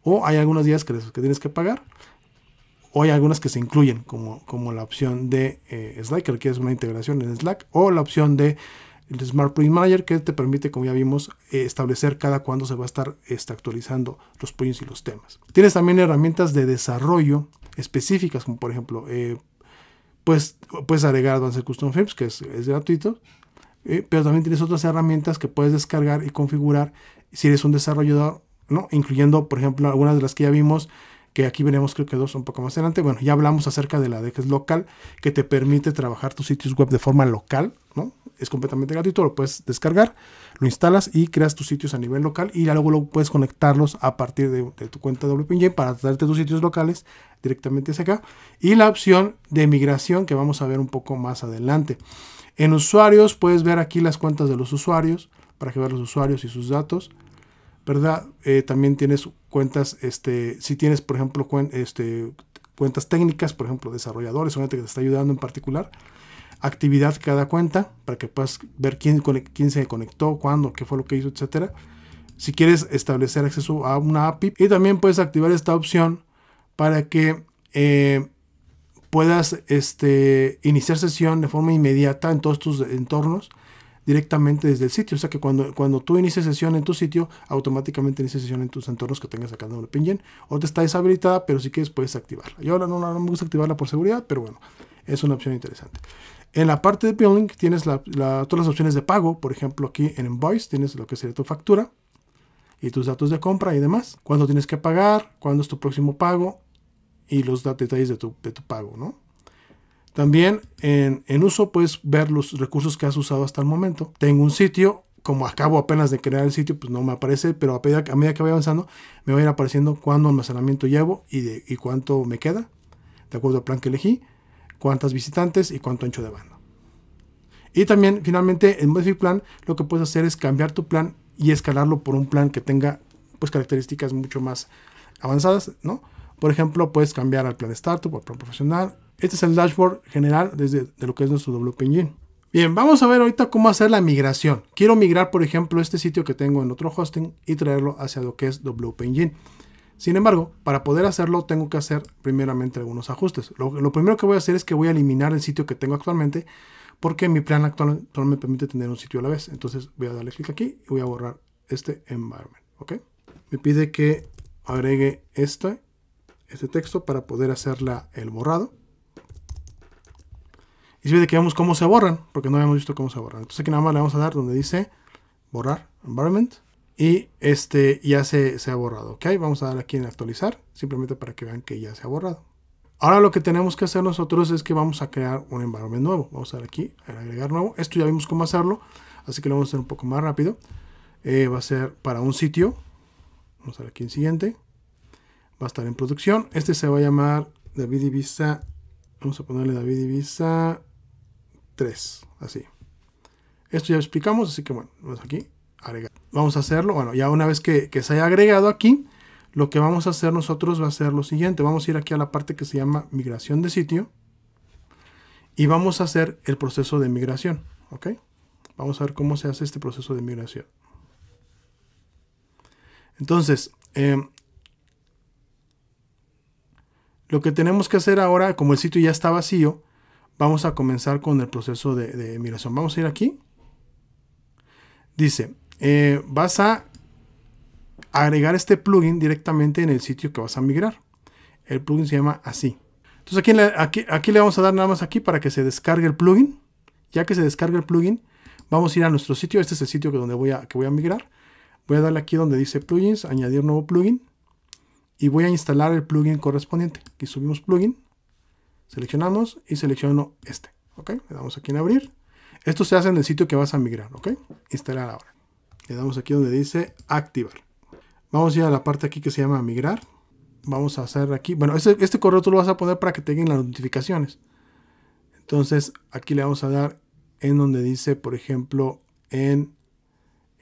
Speaker 1: o hay algunas de ellas que, tienes que pagar. O hay algunas que se incluyen, como, como la opción de Slack, que requiere una integración en Slack, o la opción de el Smart print Manager que te permite, como ya vimos, eh, establecer cada cuándo se va a estar este, actualizando los plugins y los temas. Tienes también herramientas de desarrollo específicas, como por ejemplo, eh, pues, puedes agregar Advanced Custom Frames, que es, es gratuito, eh, pero también tienes otras herramientas que puedes descargar y configurar si eres un desarrollador, ¿no? incluyendo, por ejemplo, algunas de las que ya vimos, que aquí veremos creo que dos un poco más adelante. Bueno, ya hablamos acerca de la dejes local, que te permite trabajar tus sitios web de forma local, ¿no? Es completamente gratuito, lo puedes descargar, lo instalas y creas tus sitios a nivel local y luego lo puedes conectarlos a partir de, tu cuenta WPJ para traerte tus sitios locales directamente hacia acá. Y la opción de migración que vamos a ver un poco más adelante. En usuarios puedes ver aquí las cuentas de los usuarios para que veas los usuarios y sus datos. ¿verdad? Eh, también tienes cuentas, este, si tienes, por ejemplo, este, cuentas técnicas, por ejemplo, desarrolladores, una que te está ayudando en particular. Actividad cada cuenta para que puedas ver quién, quién se conectó, cuándo, qué fue lo que hizo, etc. Si quieres establecer acceso a una API y también puedes activar esta opción para que eh, puedas este, iniciar sesión de forma inmediata en todos tus entornos directamente desde el sitio. O sea que cuando, cuando tú inicies sesión en tu sitio, automáticamente inicias sesión en tus entornos que tengas acá en o te está deshabilitada, pero si quieres puedes activarla. Yo ahora no, me gusta activarla por seguridad, pero bueno, es una opción interesante. En la parte de Billing tienes todas las opciones de pago. Por ejemplo, aquí en Invoice tienes lo que sería tu factura y tus datos de compra y demás. Cuándo tienes que pagar, cuándo es tu próximo pago y los detalles de tu pago, ¿no? También en, uso puedes ver los recursos que has usado hasta el momento. Tengo un sitio, como acabo apenas de crear el sitio, pues no me aparece, pero a medida, a que voy avanzando, me va a ir apareciendo cuánto almacenamiento llevo y, de, y cuánto me queda, de acuerdo al plan que elegí, cuántas visitantes y cuánto ancho de banda. Y también, finalmente, en Modify Plan, lo que puedes hacer es cambiar tu plan y escalarlo por un plan que tenga pues características mucho más avanzadas, ¿no? Por ejemplo, puedes cambiar al plan startup o al plan profesional, este es el dashboard general desde de lo que es nuestro WP Engine. Bien, vamos a ver ahorita cómo hacer la migración. Quiero migrar, por ejemplo, este sitio que tengo en otro hosting y traerlo hacia lo que es WP Engine. Sin embargo, para poder hacerlo tengo que hacer primeramente algunos ajustes. Lo, primero que voy a hacer es que voy a eliminar el sitio que tengo actualmente porque mi plan actual no me permite tener un sitio a la vez. Entonces voy a darle clic aquí y voy a borrar este environment. Me pide que agregue este, este texto para poder hacer el borrado. Y si ve que vemos cómo se borran, porque no habíamos visto cómo se borran. Entonces aquí nada más le vamos a dar donde dice borrar environment y este ya se, ha borrado. okay vamos a dar aquí en actualizar, simplemente para que vean que ya se ha borrado. Ahora lo que tenemos que hacer nosotros es que vamos a crear un environment nuevo. Vamos a dar aquí, en agregar nuevo. Esto ya vimos cómo hacerlo, así que lo vamos a hacer un poco más rápido. Eh, va a ser para un sitio. Vamos a dar aquí en siguiente. Va a estar en producción. Este se va a llamar David Ibiza. Vamos a ponerle David Ibiza 3, así. Esto ya lo explicamos, así que bueno, vamos aquí, agregar. Vamos a hacerlo, bueno, ya una vez que, se haya agregado aquí, lo que vamos a hacer nosotros va a ser lo siguiente. Vamos a ir aquí a la parte que se llama migración de sitio y vamos a hacer el proceso de migración, ¿ok? Vamos a ver cómo se hace este proceso de migración. Entonces, em, lo que tenemos que hacer ahora, como el sitio ya está vacío, Vamos a comenzar con el proceso de, migración. Vamos a ir aquí. Dice, eh, vas a agregar este plugin directamente en el sitio que vas a migrar. El plugin se llama así. Entonces aquí, le vamos a dar nada más aquí para que se descargue el plugin. Ya que se descargue el plugin, vamos a ir a nuestro sitio. Este es el sitio que, donde voy a, que voy a migrar. Voy a darle aquí donde dice plugins, añadir nuevo plugin. Y voy a instalar el plugin correspondiente. Aquí subimos plugin. Seleccionamos y selecciono este. ¿Ok? Le damos aquí en abrir. Esto se hace en el sitio que vas a migrar. ¿Ok? Instalar ahora. Le damos aquí donde dice activar. Vamos a ir a la parte aquí que se llama migrar. Vamos a hacer aquí. Bueno, este, correo tú lo vas a poner para que tengan las notificaciones. Entonces aquí le vamos a dar en donde dice, por ejemplo, en,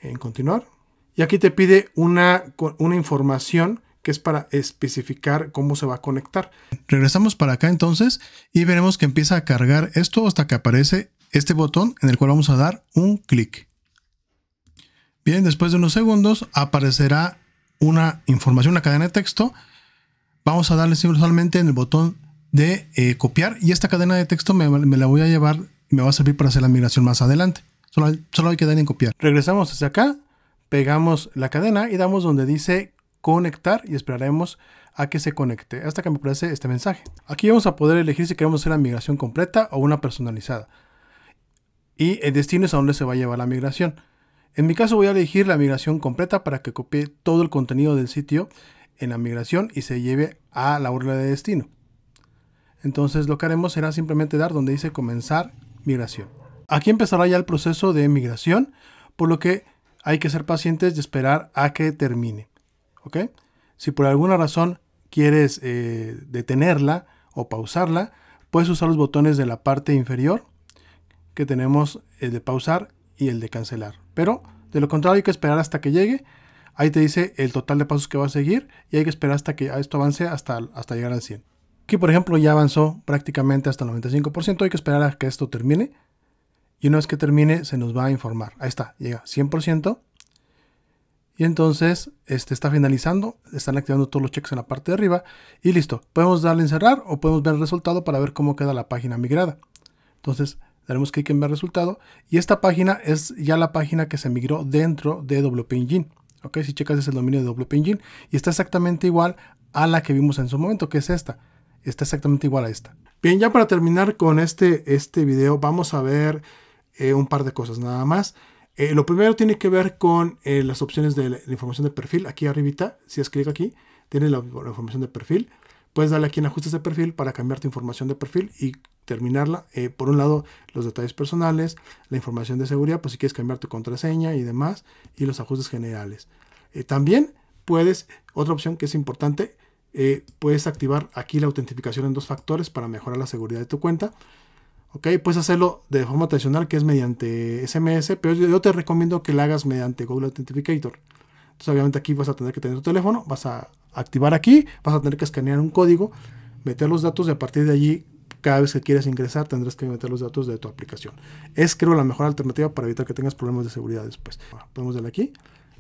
Speaker 1: en continuar. Y aquí te pide una, una información que es para especificar cómo se va a conectar. Regresamos para acá entonces y veremos que empieza a cargar esto hasta que aparece este botón en el cual vamos a dar un clic. Bien, después de unos segundos aparecerá una información, una cadena de texto. Vamos a darle simplemente en el botón de eh, copiar y esta cadena de texto me, la voy a llevar y me va a servir para hacer la migración más adelante. Solo, solo hay que dar en copiar. Regresamos hacia acá, pegamos la cadena y damos donde dice conectar y esperaremos a que se conecte hasta que me aparece este mensaje. Aquí vamos a poder elegir si queremos hacer la migración completa o una personalizada. Y el eh, destino es a dónde se va a llevar la migración. En mi caso voy a elegir la migración completa para que copie todo el contenido del sitio en la migración y se lleve a la url de destino. Entonces lo que haremos será simplemente dar donde dice comenzar migración. Aquí empezará ya el proceso de migración, por lo que hay que ser pacientes y esperar a que termine. Si por alguna razón quieres eh, detenerla o pausarla, puedes usar los botones de la parte inferior que tenemos el de pausar y el de cancelar. Pero de lo contrario hay que esperar hasta que llegue. Ahí te dice el total de pasos que va a seguir y hay que esperar hasta que esto avance hasta, hasta llegar al 100. Aquí por ejemplo ya avanzó prácticamente hasta el 95%, hay que esperar a que esto termine. Y una vez que termine se nos va a informar. Ahí está, llega 100%. Y entonces este está finalizando, están activando todos los cheques en la parte de arriba y listo. Podemos darle en cerrar o podemos ver el resultado para ver cómo queda la página migrada. Entonces daremos clic en ver resultado y esta página es ya la página que se migró dentro de WP Engine. ¿ok? Si checas es el dominio de WP Engine y está exactamente igual a la que vimos en su momento, que es esta. Está exactamente igual a esta. Bien, ya para terminar con este, este video vamos a ver eh, un par de cosas nada más. Eh, lo primero tiene que ver con eh, las opciones de la, información de perfil. Aquí arribita, si es clic aquí, tienes la, información de perfil. Puedes darle aquí en ajustes de perfil para cambiar tu información de perfil y terminarla. Eh, por un lado, los detalles personales, la información de seguridad, pues si quieres cambiar tu contraseña y demás, y los ajustes generales. también puedes, otra opción que es importante, puedes activar aquí la autentificación en dos factores para mejorar la seguridad de tu cuenta. ¿Ok? Puedes hacerlo de forma tradicional que es mediante SMS, pero yo, te recomiendo que lo hagas mediante Google Authenticator. Entonces obviamente aquí vas a tener que tener tu teléfono, vas a activar aquí, vas a tener que escanear un código, meter los datos y a partir de allí cada vez que quieras ingresar tendrás que meter los datos de tu aplicación. Es creo la mejor alternativa para evitar que tengas problemas de seguridad después. podemos darle aquí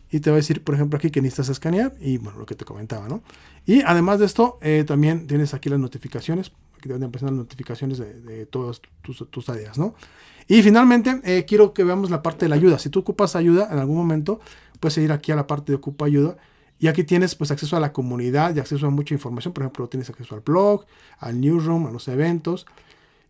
Speaker 1: y te va a decir, por ejemplo, aquí que necesitas escanear y bueno, lo que te comentaba, ¿no? Y además de esto, eh, también tienes aquí las notificaciones que te van a presentar las notificaciones de, todas tus, tus, tareas, ¿no? Y finalmente, eh, quiero que veamos la parte de la ayuda. Si tú ocupas ayuda en algún momento, puedes ir aquí a la parte de ocupa ayuda. Y aquí tienes pues acceso a la comunidad y acceso a mucha información. Por ejemplo, tienes acceso al blog, al newsroom, a los eventos.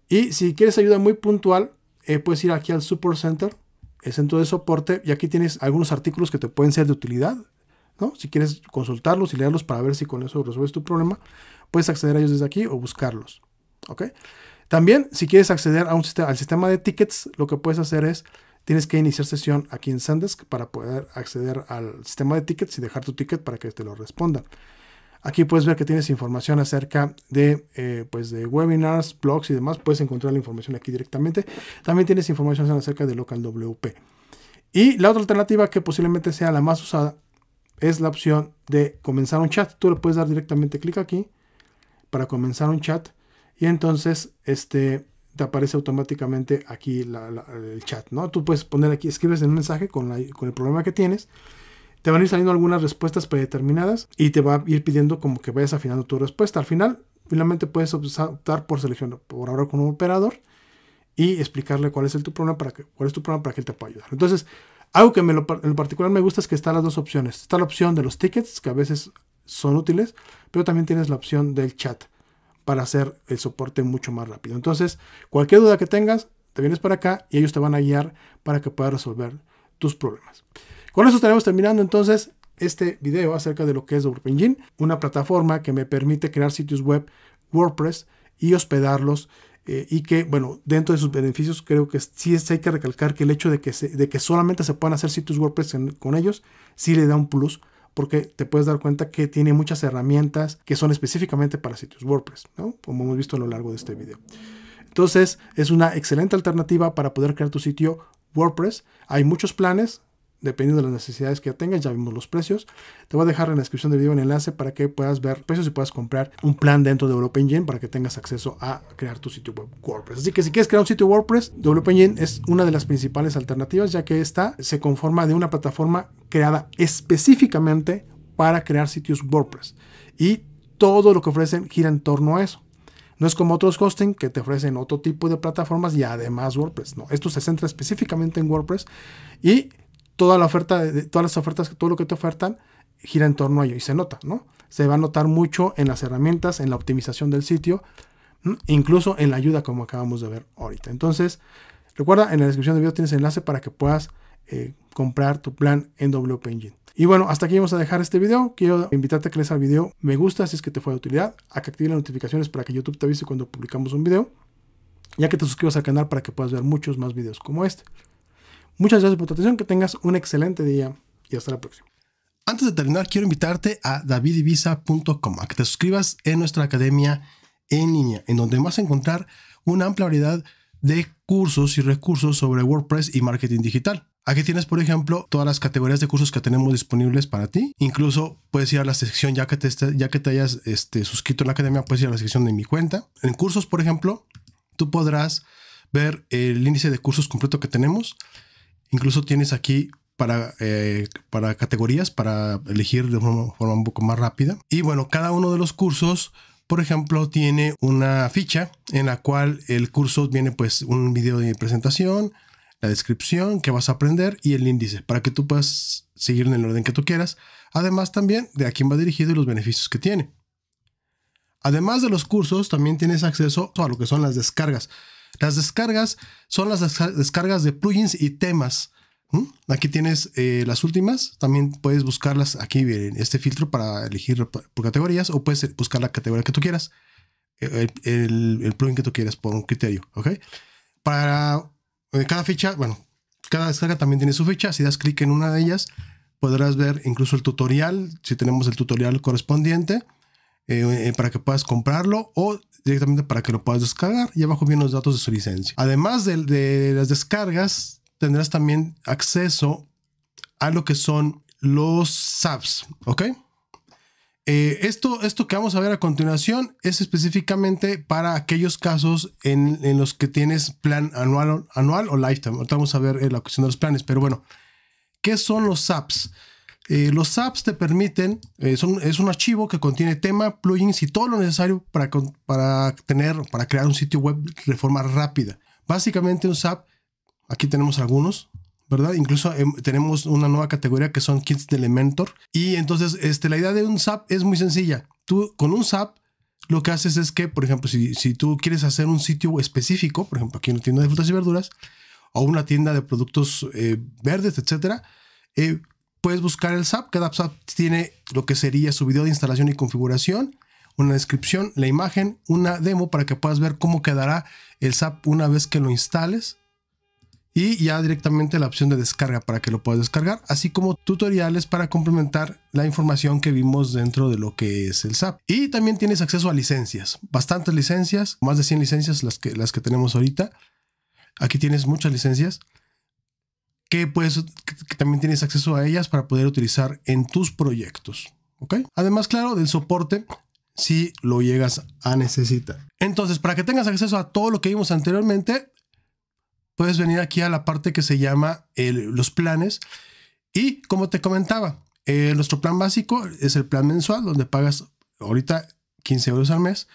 Speaker 1: Y si quieres ayuda muy puntual, eh, puedes ir aquí al support center, el centro de soporte. Y aquí tienes algunos artículos que te pueden ser de utilidad. ¿no? Si quieres consultarlos y leerlos para ver si con eso resuelves tu problema. Puedes acceder a ellos desde aquí o buscarlos. ¿Ok? También, si quieres acceder al sistema de tickets, lo que puedes hacer es, tienes que iniciar sesión aquí en Sandesk para poder acceder al sistema de tickets y dejar tu ticket para que te lo respondan. Aquí puedes ver que tienes información acerca de, eh, pues de webinars, blogs y demás. Puedes encontrar la información aquí directamente. También tienes información acerca de LocalWP. Y la otra alternativa que posiblemente sea la más usada es la opción de comenzar un chat. Tú le puedes dar directamente clic aquí para comenzar un chat y entonces este te aparece automáticamente aquí el chat, ¿no? Tú puedes poner aquí, escribes el un mensaje con, con el problema que tienes, te van a ir saliendo algunas respuestas predeterminadas y te va a ir pidiendo como que vayas afinando tu respuesta. Al final, finalmente puedes optar por seleccionar, por ahora con un operador y explicarle cuál es, el, tu problema para que, cuál es tu para que él te pueda ayudar. Entonces, algo que me lo, en particular me gusta es que están las dos opciones. Está la opción de los tickets, que a veces son útiles, pero también tienes la opción del chat para hacer el soporte mucho más rápido. Entonces, cualquier duda que tengas, te vienes para acá y ellos te van a guiar para que puedas resolver tus problemas. Con eso estaremos terminando entonces este video acerca de lo que es WP una plataforma que me permite crear sitios web WordPress y hospedarlos eh, y que, bueno, dentro de sus beneficios creo que sí hay que recalcar que el hecho de que, de que solamente se puedan hacer sitios WordPress con ellos sí le da un plus porque te puedes dar cuenta que tiene muchas herramientas que son específicamente para sitios WordPress, ¿no? como hemos visto a lo largo de este video. Entonces es una excelente alternativa para poder crear tu sitio WordPress. Hay muchos planes, dependiendo de las necesidades que tengas, ya vimos los precios. Te voy a dejar en la descripción del video un enlace para que puedas ver precios y puedas comprar un plan dentro de Europa Engine para que tengas acceso a crear tu sitio web WordPress. Así que si quieres crear un sitio WordPress, Europa Engine es una de las principales alternativas, ya que esta se conforma de una plataforma creada específicamente para crear sitios WordPress. Y todo lo que ofrecen gira en torno a eso. No es como otros hosting que te ofrecen otro tipo de plataformas y además WordPress. No, esto se centra específicamente en WordPress y toda la oferta, de, todas las ofertas, todo lo que te ofertan gira en torno a ello y se nota, ¿no? Se va a notar mucho en las herramientas, en la optimización del sitio, incluso en la ayuda como acabamos de ver ahorita. Entonces, recuerda, en la descripción del video tienes enlace para que puedas eh, comprar tu plan en WP Engine. Y bueno, hasta aquí vamos a dejar este video. Quiero invitarte a que lees al video me gusta si es que te fue de utilidad, a que active las notificaciones para que YouTube te avise cuando publicamos un video, ya que te suscribas al canal para que puedas ver muchos más videos como este. Muchas gracias por tu atención, que tengas un excelente día y hasta la próxima. Antes de terminar, quiero invitarte a davidivisa.com, a que te suscribas en nuestra academia en línea, en donde vas a encontrar una amplia variedad de cursos y recursos sobre WordPress y marketing digital. Aquí tienes, por ejemplo, todas las categorías de cursos que tenemos disponibles para ti. Incluso puedes ir a la sección, ya que te, ya que te hayas este, suscrito en la academia, puedes ir a la sección de mi cuenta. En cursos, por ejemplo, tú podrás ver el índice de cursos completo que tenemos Incluso tienes aquí para, eh, para categorías, para elegir de forma un poco más rápida. Y bueno, cada uno de los cursos, por ejemplo, tiene una ficha en la cual el curso viene pues un video de presentación, la descripción que vas a aprender y el índice para que tú puedas seguir en el orden que tú quieras. Además también de a quién va dirigido y los beneficios que tiene. Además de los cursos, también tienes acceso a lo que son las descargas. Las descargas son las descargas de plugins y temas. ¿Mm? Aquí tienes eh, las últimas. También puedes buscarlas aquí en este filtro para elegir por categorías o puedes buscar la categoría que tú quieras. E-, el, el plugin que tú quieras por un criterio. ¿Ok? Para eh, cada ficha, bueno, cada descarga también tiene su ficha. Si das clic en una de ellas, podrás ver incluso el tutorial, si tenemos el tutorial correspondiente. Eh, para que puedas comprarlo o directamente para que lo puedas descargar. Y abajo vienen los datos de su licencia. Además de, las descargas, tendrás también acceso a lo que son los SAPs, ¿ok? Eh, esto, esto que vamos a ver a continuación es específicamente para aquellos casos en, los que tienes plan anual, anual o lifetime. Ahorita vamos a ver eh, la cuestión de los planes, pero bueno, ¿qué son los SAPs? Eh, los apps te permiten, eh, es un archivo que contiene tema, plugins y todo lo necesario para, para, tener, para crear un sitio web de forma rápida. Básicamente un SAP, aquí tenemos algunos, ¿verdad? Incluso em, tenemos una nueva categoría que son kits de Elementor. Y entonces este, la idea de un SAP es muy sencilla. Tú con un SAP lo que haces es que, por ejemplo, si, si tú quieres hacer un sitio específico, por ejemplo, aquí una tienda de frutas y verduras, o una tienda de productos eh, verdes, etcétera, eh, puedes buscar el SAP. Cada SAP tiene lo que sería su video de instalación y configuración, una descripción, la imagen, una demo para que puedas ver cómo quedará el SAP una vez que lo instales. Y ya directamente la opción de descarga para que lo puedas descargar, así como tutoriales para complementar la información que vimos dentro de lo que es el SAP. Y también tienes acceso a licencias, bastantes licencias, más de 100 licencias las que, las que tenemos ahorita. Aquí tienes muchas licencias pues, que, también tienes acceso a ellas para poder utilizar en tus proyectos. ¿ok? Además, claro, del soporte si lo llegas a necesitar. Entonces, para que tengas acceso a todo lo que vimos anteriormente, puedes venir aquí a la parte que se llama los planes. Y como te comentaba, eh, nuestro plan básico es el plan mensual, donde pagas ahorita 15 euros al mes.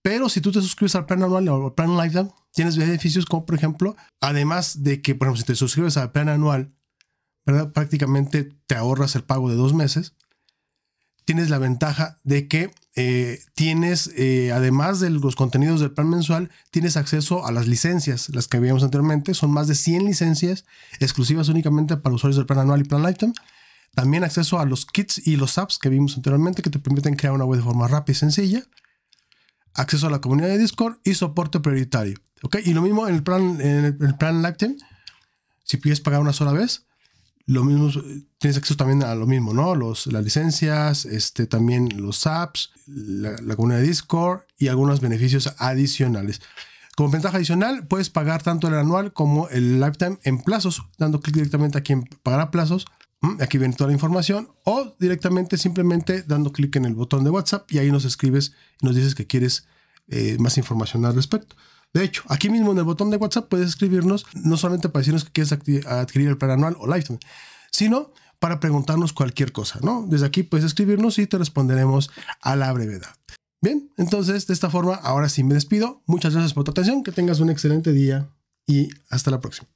Speaker 1: Pero si tú te suscribes al plan anual o al plan lifetime, Tienes beneficios como, por ejemplo, además de que, por ejemplo, si te suscribes al plan anual, prácticamente te ahorras el pago de dos meses. Tienes la ventaja de que eh, tienes, eh, además de los contenidos del plan mensual, tienes acceso a las licencias, las que vimos anteriormente. Son más de 100 licencias exclusivas únicamente para usuarios del plan anual y plan lifetime. También acceso a los kits y los apps que vimos anteriormente que te permiten crear una web de forma rápida y sencilla acceso a la comunidad de Discord y soporte prioritario. ¿Ok? Y lo mismo en el plan, en el, plan Lifetime, si pides pagar una sola vez, lo mismo, tienes acceso también a lo mismo, ¿no? Los, las licencias, este, también los apps, la, la comunidad de Discord y algunos beneficios adicionales. Como ventaja adicional, puedes pagar tanto el anual como el lifetime en plazos, dando clic directamente aquí en pagar a plazos Mm, aquí viene toda la información. O directamente, simplemente dando clic en el botón de WhatsApp y ahí nos escribes y nos dices que quieres eh, más información al respecto. De hecho, aquí mismo en el botón de WhatsApp puedes escribirnos, no solamente para decirnos que quieres adquirir el plan anual o lifetime, sino para preguntarnos cualquier cosa, ¿no? Desde aquí puedes escribirnos y te responderemos a la brevedad. Bien, entonces de esta forma, ahora sí me despido. Muchas gracias por tu atención, que tengas un excelente día y hasta la próxima.